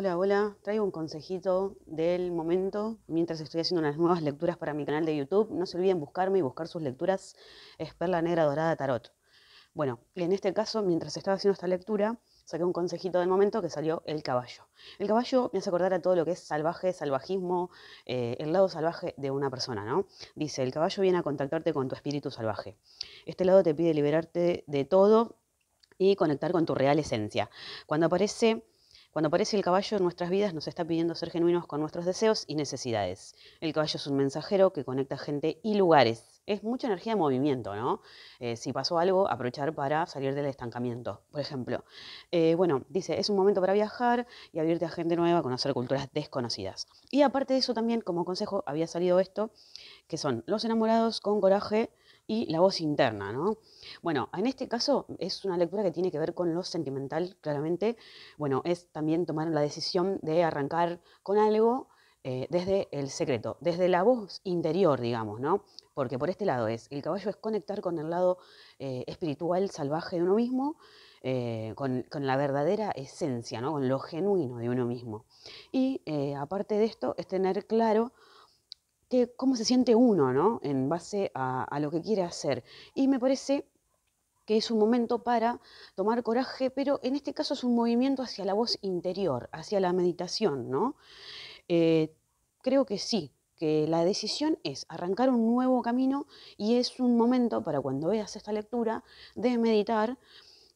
Hola, hola, traigo un consejito del momento mientras estoy haciendo unas nuevas lecturas para mi canal de YouTube. No se olviden buscarme y buscar sus lecturas. Es Perla Negra Dorada Tarot. Bueno, en este caso, mientras estaba haciendo esta lectura, saqué un consejito del momento que salió el caballo. El caballo me hace acordar a todo lo que es salvaje, salvajismo, eh, el lado salvaje de una persona, ¿no? Dice, el caballo viene a contactarte con tu espíritu salvaje. Este lado te pide liberarte de todo y conectar con tu real esencia. Cuando aparece cuando aparece el caballo en nuestras vidas nos está pidiendo ser genuinos con nuestros deseos y necesidades. El caballo es un mensajero que conecta gente y lugares. Es mucha energía de movimiento, ¿no? Eh, si pasó algo, aprovechar para salir del estancamiento, por ejemplo. Eh, bueno, dice, es un momento para viajar y abrirte a gente nueva, conocer culturas desconocidas. Y aparte de eso también, como consejo, había salido esto, que son los enamorados con coraje, y la voz interna, ¿no? Bueno, en este caso es una lectura que tiene que ver con lo sentimental, claramente. Bueno, es también tomar la decisión de arrancar con algo eh, desde el secreto, desde la voz interior, digamos, ¿no? Porque por este lado es, el caballo es conectar con el lado eh, espiritual, salvaje de uno mismo, eh, con, con, la verdadera esencia, ¿no? Con lo genuino de uno mismo. Y aparte de esto, es tener claro cómo se siente uno, ¿no? En base a, lo que quiere hacer. Y me parece que es un momento para tomar coraje, pero en este caso es un movimiento hacia la voz interior, hacia la meditación, ¿no? Eh, creo que sí, que la decisión es arrancar un nuevo camino y es un momento para cuando veas esta lectura de meditar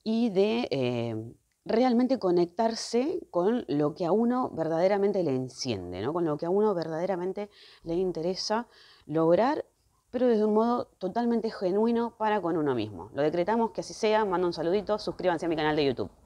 y de eh, realmente conectarse con lo que a uno verdaderamente le enciende, ¿no? con lo que a uno verdaderamente le interesa lograr, pero desde un modo totalmente genuino para con uno mismo. Lo decretamos que así sea, mando un saludito, suscríbanse a mi canal de YouTube.